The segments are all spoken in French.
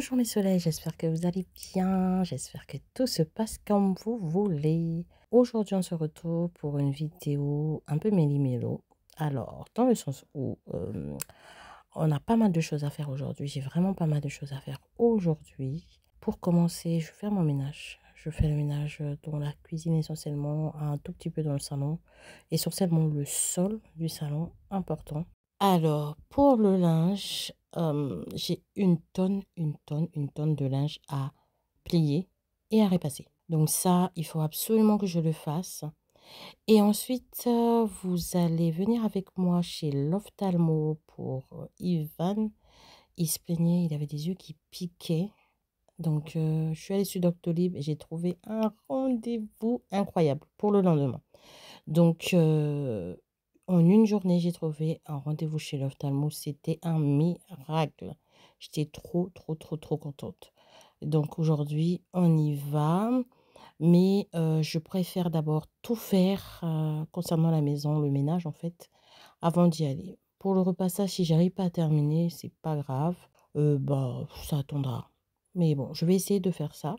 Bonjour mes soleils, j'espère que vous allez bien, j'espère que tout se passe comme vous voulez. Aujourd'hui on se retrouve pour une vidéo un peu méli-mélo. Alors, dans le sens où euh, on a pas mal de choses à faire aujourd'hui, j'ai vraiment pas mal de choses à faire aujourd'hui. Pour commencer, je vais faire mon ménage. Je fais le ménage dans la cuisine essentiellement, un tout petit peu dans le salon, essentiellement le sol du salon, important. Alors, pour le linge, j'ai une tonne, une tonne, une tonne de linge à plier et à repasser. Donc ça, il faut absolument que je le fasse. Et ensuite, euh, vous allez venir avec moi chez l'ophtalmo pour euh, Ivan. Il se plaignait, il avait des yeux qui piquaient. Donc, euh, je suis allée sur Doctolib et j'ai trouvé un rendez-vous incroyable pour le lendemain. Donc, en une journée, j'ai trouvé un rendez-vous chez l'ophtalmo. C'était un miracle. J'étais trop, trop, trop, trop contente. Donc aujourd'hui, on y va. Mais euh, je préfère d'abord tout faire euh, concernant la maison, le ménage en fait, avant d'y aller. Pour le repassage, si j'arrive pas à terminer, c'est pas grave. Euh, bah, ça attendra. Mais bon, je vais essayer de faire ça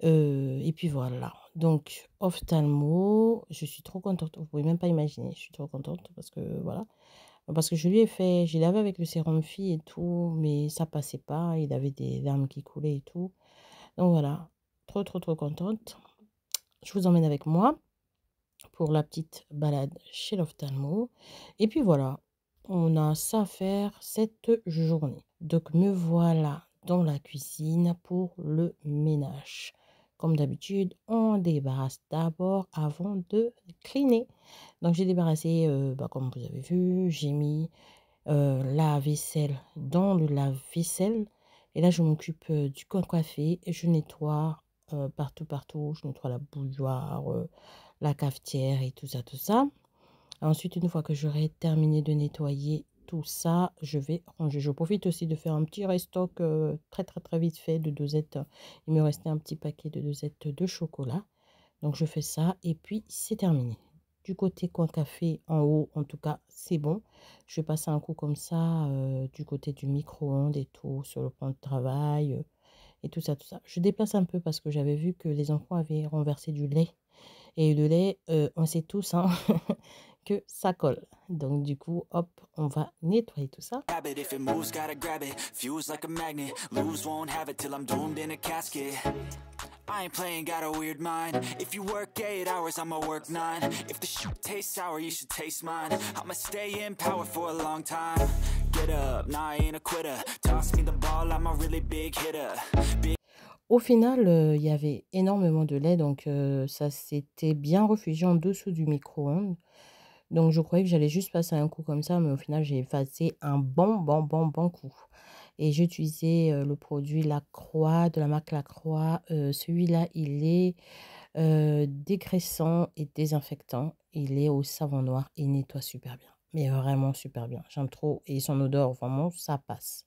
et puis voilà. Donc, ophtalmo, je suis trop contente. Vous pouvez même pas imaginer, je suis trop contente parce que voilà. Parce que je lui ai fait, j'ai lavé avec le sérum fille et tout, mais ça passait pas. Il avait des larmes qui coulaient et tout. Donc voilà, trop trop trop contente. Je vous emmène avec moi pour la petite balade chez l'ophtalmo. Et puis voilà, on a ça à faire cette journée. Donc me voilà dans la cuisine pour le ménage. Comme d'habitude, on débarrasse d'abord avant de cleaner. Donc j'ai débarrassé, euh, bah, comme vous avez vu, j'ai mis euh, la vaisselle dans le lave-vaisselle. Et là, je m'occupe euh, du coin café. Je nettoie partout, partout. Je nettoie la bouilloire, la cafetière et tout ça, tout ça. Ensuite, une fois que j'aurai terminé de nettoyer, tout ça, je vais ranger. Je profite aussi de faire un petit restock euh, très très très vite fait de dosettes. Il me restait un petit paquet de dosettes de chocolat. Donc je fais ça et puis c'est terminé. Du côté coin café en haut, en tout cas, c'est bon. Je vais passer un coup comme ça euh, du côté du micro-ondes et tout, sur le point de travail euh, et tout ça, tout ça. Je déplace un peu parce que j'avais vu que les enfants avaient renversé du lait. Et le lait, on sait tous, hein, que ça colle. Donc du coup, hop, on va nettoyer tout ça. Au final, euh, il y avait énormément de lait, donc euh, ça s'était bien refugié en dessous du micro-ondes. Donc je croyais que j'allais juste passer un coup comme ça, mais au final j'ai effacé un bon, bon, bon, bon coup. Et j'utilisais euh, le produit La Croix, de la marque La Croix. Euh, celui-là, il est euh, et désinfectant. Il est au savon noir et nettoie super bien. Mais vraiment super bien. J'aime trop. Et son odeur, vraiment, ça passe.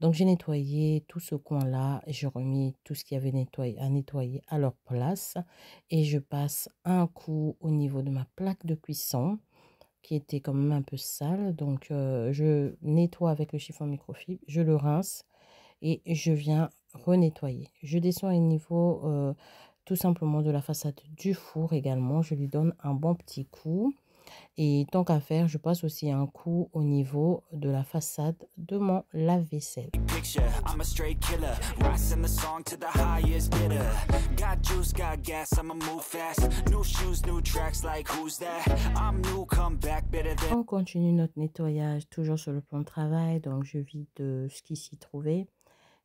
Donc j'ai nettoyé tout ce coin-là, j'ai remis tout ce qu'il y avait nettoyé, à nettoyer à leur place et je passe un coup au niveau de ma plaque de cuisson qui était quand même un peu sale. Donc euh, je nettoie avec le chiffon microfibre, je le rince et je viens renettoyer. Je descends au niveau euh, tout simplement de la façade du four également, je lui donne un bon petit coup. Et tant qu'à faire, je passe aussi un coup au niveau de la façade de mon lave-vaisselle. On continue notre nettoyage toujours sur le plan de travail, donc je vide ce qui s'y trouvait.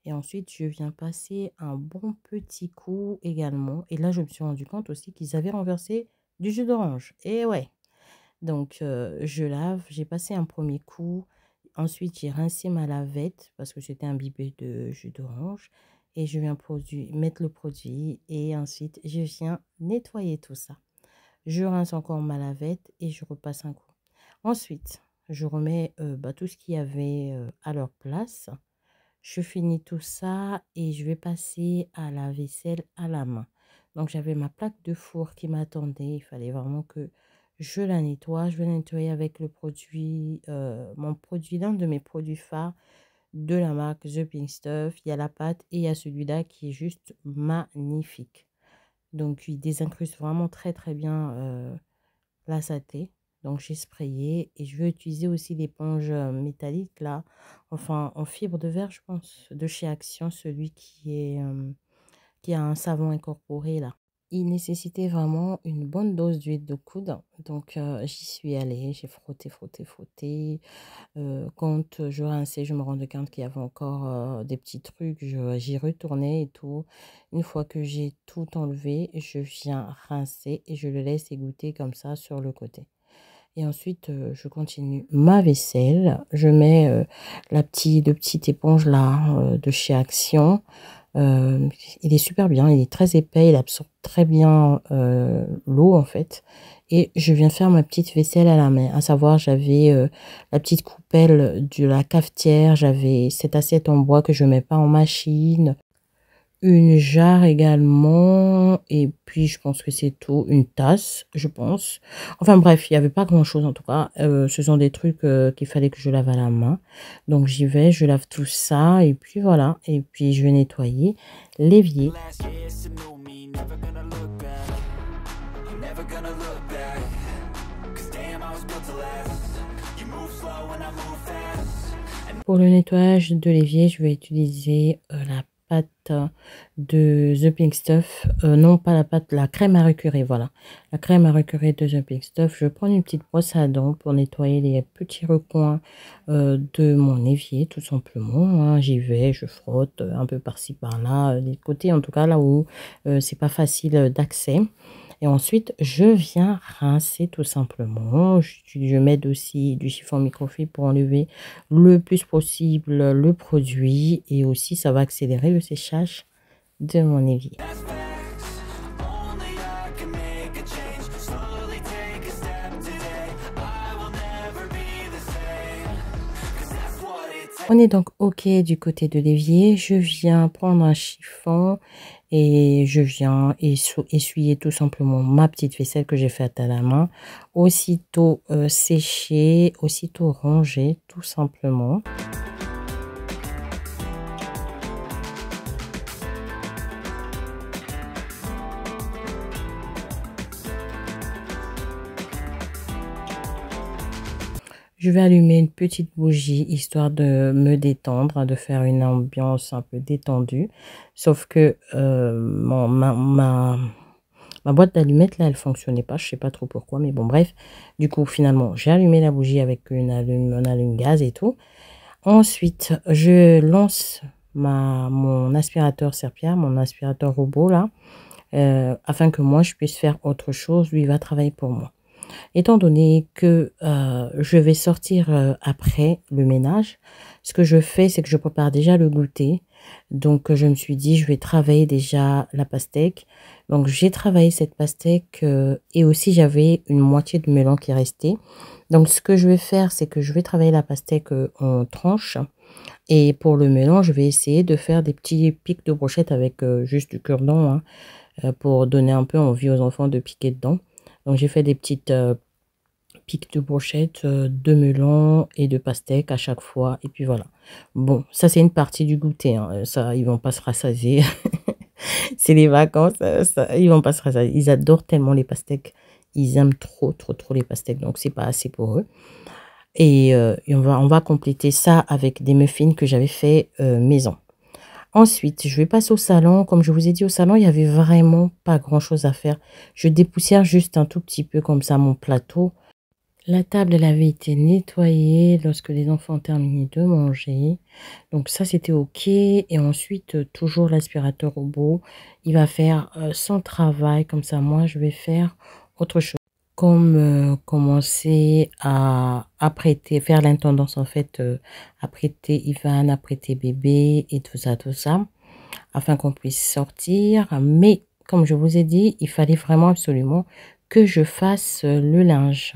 Et ensuite, je viens passer un bon petit coup également. Et là, je me suis rendu compte aussi qu'ils avaient renversé du jus d'orange. Et ouais, donc, je lave. J'ai passé un premier coup. Ensuite, j'ai rincé ma lavette parce que j'étais imbibé de jus d'orange. Et je viens mettre le produit. Et ensuite, je viens nettoyer tout ça. Je rince encore ma lavette et je repasse un coup. Ensuite, je remets bah, tout ce qu'il y avait à leur place. Je finis tout ça et je vais passer à la vaisselle à la main. Donc, j'avais ma plaque de four qui m'attendait. Il fallait vraiment que je la nettoie, je vais nettoyer avec le produit, euh, mon produit, l'un de mes produits phares de la marque The Pink Stuff. Il y a la pâte et il y a celui-là qui est juste magnifique. Donc, il désincruste vraiment très très bien euh, la saté. Donc, j'ai sprayé et je vais utiliser aussi l'éponge euh, métallique là, enfin en fibre de verre, je pense, de chez Action, celui qui est qui a un savon incorporé là il nécessitait vraiment une bonne dose d'huile de coude. Donc euh, j'y suis allée, j'ai frotté, frotté, frotté. Euh, quand je rinçais, je me rendais compte qu'il y avait encore euh, des petits trucs. J'y retournais et tout. Une fois que j'ai tout enlevé, je viens rincer et je le laisse égoutter comme ça sur le côté. Et ensuite, je continue ma vaisselle. Je mets la petite, de petite éponge là de chez Action. Euh, il est super bien, il est très épais, il absorbe très bien euh, l'eau en fait. Et je viens faire ma petite vaisselle à la main, à savoir j'avais euh, la petite coupelle de la cafetière, j'avais cette assiette en bois que je mets pas en machine, une jarre également, et puis je pense que c'est tout, une tasse, je pense. Enfin bref, il n'y avait pas grand-chose en tout cas. Euh, ce sont des trucs euh, qu'il fallait que je lave à la main. Donc j'y vais, je lave tout ça, et puis voilà, et puis je vais nettoyer l'évier. Pour le nettoyage de l'évier, je vais utiliser euh, la euh, de The Pink Stuff. Euh, non, pas la pâte, la crème à recurer, voilà. La crème à recurrer de The Pink Stuff. Je prends une petite brosse à dents pour nettoyer les petits recoins euh, de mon évier, tout simplement. Hein. J'y vais, je frotte un peu par-ci, par-là, des côtés, en tout cas, là où c'est pas facile d'accès. Et ensuite, je viens rincer tout simplement. Je, mets aussi du chiffon microfil pour enlever le plus possible le produit. Et aussi, ça va accélérer le séchage de mon évier. On est donc OK du côté de l'évier. Je viens prendre un chiffon et je viens essuyer tout simplement ma petite vaisselle que j'ai faite à la main. Aussitôt sécher euh, séchée, aussitôt rangée tout simplement. Je vais allumer une petite bougie histoire de me détendre, de faire une ambiance un peu détendue. Sauf que euh, mon, ma, ma, boîte d'allumettes, là, elle fonctionnait pas. Je sais pas trop pourquoi, mais bon, bref. Du coup, finalement, j'ai allumé la bougie avec une allume, gaz et tout. Ensuite, je lance ma, mon aspirateur serpillard, mon aspirateur robot, là, euh, afin que moi, je puisse faire autre chose. Lui, il va travailler pour moi. Étant donné que euh, je vais sortir euh, après le ménage, ce que je fais, c'est que je prépare déjà le goûter. Donc, je me suis dit, je vais travailler déjà la pastèque. Donc, j'ai travaillé cette pastèque euh, et aussi j'avais une moitié de mélange qui restait. Donc, ce que je vais faire, c'est que je vais travailler la pastèque en tranches. Et pour le mélange, je vais essayer de faire des petits pics de brochette avec juste du cure-dent hein, pour donner un peu envie aux enfants de piquer dedans. Donc j'ai fait des petites euh, piques de brochette euh, de melon et de pastèque à chaque fois. Et puis voilà. Bon, ça c'est une partie du goûter. Hein. Ça, ils vont pas se rassasier. c'est les vacances. Euh, ça, ils vont pas se rassasier. Ils adorent tellement les pastèques. Ils aiment trop, trop, trop les pastèques. Donc c'est pas assez pour eux. Et, on, va, on va compléter ça avec des muffins que j'avais fait maison. Ensuite, je vais passer au salon. Comme je vous ai dit, au salon, il n'y avait vraiment pas grand-chose à faire. Je dépoussière juste un tout petit peu comme ça mon plateau. La table, elle avait été nettoyée lorsque les enfants ont terminé de manger. Donc ça, c'était OK. Et ensuite, euh, toujours l'aspirateur robot. Il va faire euh, son travail. Comme ça, moi, je vais faire autre chose comme euh, commencer à apprêter, faire l'intendance en fait, euh, apprêter Ivan, apprêter bébé et tout ça, tout ça, afin qu'on puisse sortir. Mais comme je vous ai dit, il fallait vraiment absolument que je fasse euh, le linge.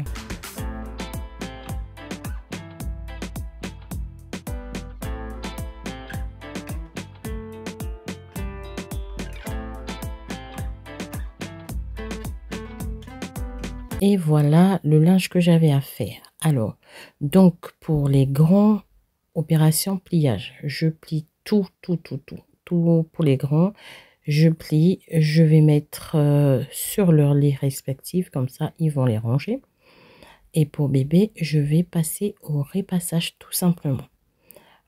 Et voilà le linge que j'avais à faire. Alors, donc pour les grands opérations pliage, je plie tout, tout, tout, tout, tout pour les grands. Je plie, je vais mettre euh, sur leur lit respectifs, comme ça ils vont les ranger. Et pour bébé, je vais passer au repassage tout simplement.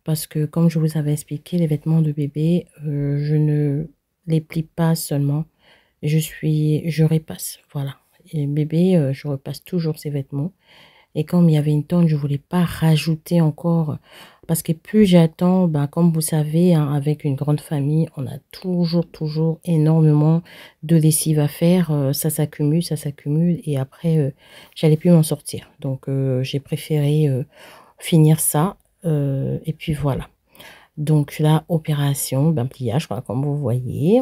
Parce que comme je vous avais expliqué, les vêtements de bébé, euh, je ne les plie pas seulement, je suis, je repasse, voilà bébé, euh, je repasse toujours ses vêtements. Et comme il y avait une tente je voulais pas rajouter encore. Parce que plus j'attends, ben, comme vous savez, hein, avec une grande famille, on a toujours, toujours énormément de lessive à faire. Euh, ça s'accumule, ça s'accumule. Et après, euh, j'allais plus m'en sortir. Donc, j'ai préféré finir ça. et puis voilà. Donc là, opération, ben, pliage, comme vous voyez.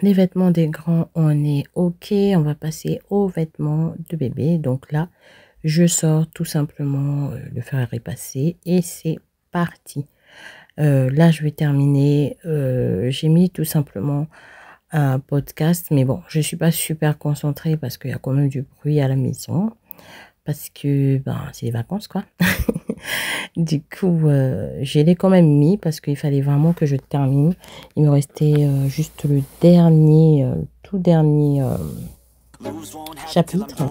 Les vêtements des grands, on est OK. On va passer aux vêtements de bébé. Donc là, je sors tout simplement euh, le fer à repasser et c'est parti. Euh, là, je vais terminer. Euh, j'ai mis tout simplement un podcast, mais bon, je suis pas super concentrée parce qu'il y a quand même du bruit à la maison. Parce que ben, c'est les vacances, quoi. du coup, euh, je l'ai quand même mis parce qu'il fallait vraiment que je termine. Il me restait euh, juste le dernier, euh, tout dernier euh, chapitre.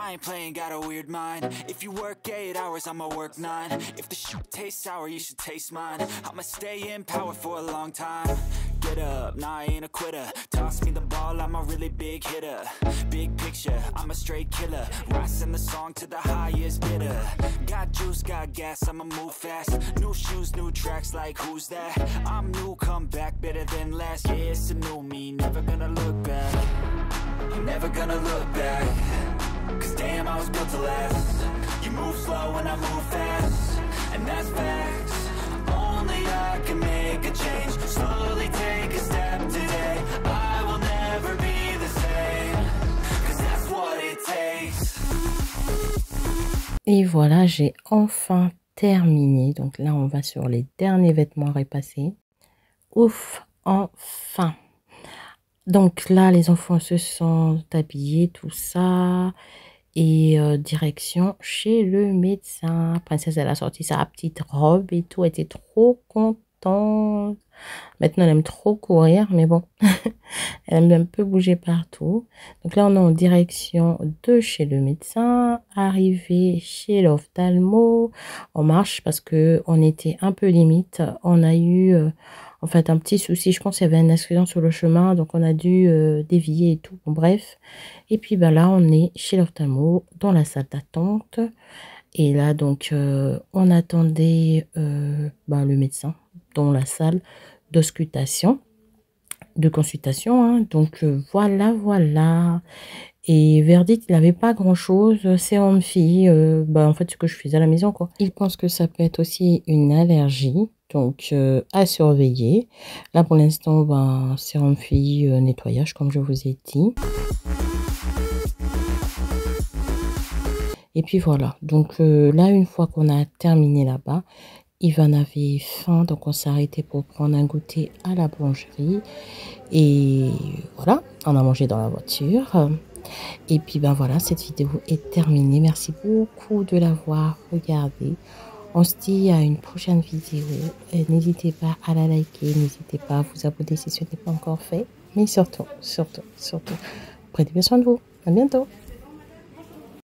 I ain't playing, got a weird mind If you work eight hours, I'ma work nine. If the shop tastes sour, you should taste mine I'ma stay in power for a long time get up, nah I ain't a quitter Toss me the ball, I'm a really big hitter Big picture, I'm a straight killer Rising the song to the highest bidder Got juice, got gas, I'ma move fast New shoes, new tracks, like who's that? I'm new, come back, better than last Yeah, it's a new me, never gonna look back I'm never gonna look back Cause damn, I was built to last You move slow and I move fast And that's facts Et voilà, j'ai enfin terminé. Donc là, on va sur les derniers vêtements repassés. Ouf, enfin Donc là, les enfants se sont habillés, tout ça et euh, direction chez le médecin. princesse, elle a sorti sa petite robe et tout. Elle était trop contente. Maintenant, elle aime trop courir, mais bon, elle aime un peu bouger partout. Donc là, on est en direction de chez le médecin, arrivé chez l'ophtalmo. On marche parce que on était un peu limite. On a eu... Euh, en fait un petit souci. Je pense qu'il y avait un accident sur le chemin, donc on a dû euh, dévier et tout. Bon, bref. Et puis ben là, on est chez l'ophtalmo, dans la salle d'attente. Et là, donc, euh, on attendait euh, ben, le médecin dans la salle d'auscultation, de consultation. Hein. Donc, voilà, voilà. Et verdict, il n'avait pas grand-chose. C'est en euh, fille, bah, en fait, ce que je faisais à la maison, quoi. Il pense que ça peut être aussi une allergie, donc euh, à surveiller. Là, pour l'instant, bah, c'est en euh, fille, nettoyage, comme je vous ai dit. Et puis voilà, donc là, une fois qu'on a terminé là-bas, Ivan avait faim, donc on s'est arrêté pour prendre un goûter à la boulangerie. Et voilà, on a mangé dans la voiture. Et puis ben voilà, cette vidéo est terminée. Merci beaucoup de l'avoir regardée. On se dit à une prochaine vidéo. Euh, n'hésitez pas à la liker, n'hésitez pas à vous abonner si ce n'est pas encore fait. Mais surtout, surtout, surtout, prenez bien soin de vous. À bientôt.